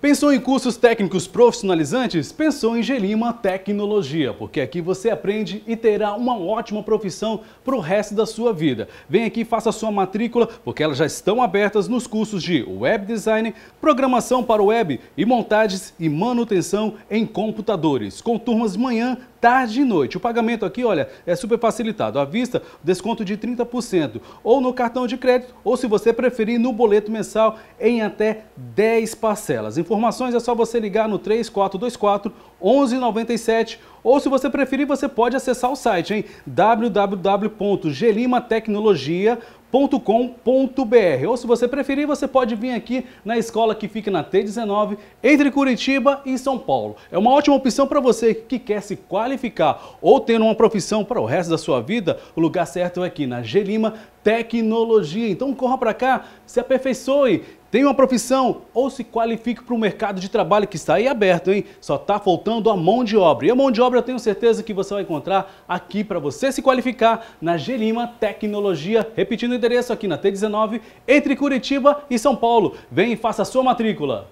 Pensou em cursos técnicos profissionalizantes? Pensou em Gelima Tecnologia, porque aqui você aprende e terá uma ótima profissão para o resto da sua vida. Vem aqui, faça sua matrícula, porque elas já estão abertas nos cursos de Web Design, Programação para Web e Montagens e Manutenção em Computadores, com turmas de manhã, tarde e noite. O pagamento aqui, olha, é super facilitado. À vista, desconto de 30%, ou no cartão de crédito, ou se você preferir, no boleto mensal, em até 10 parcelas informações é só você ligar no 3424 1197 ou se você preferir, você pode acessar o site em www.gelimatecnologia.com.br Ou se você preferir, você pode vir aqui na escola que fica na T19, entre Curitiba e São Paulo. É uma ótima opção para você que quer se qualificar ou ter uma profissão para o resto da sua vida. O lugar certo é aqui na Gelima tecnologia. Então corra para cá, se aperfeiçoe, tenha uma profissão ou se qualifique para o mercado de trabalho que está aí aberto, hein? Só está faltando a mão de obra. E a mão de obra eu tenho certeza que você vai encontrar aqui para você se qualificar na Gelima Tecnologia. Repetindo o endereço aqui na T19, entre Curitiba e São Paulo. Vem e faça a sua matrícula.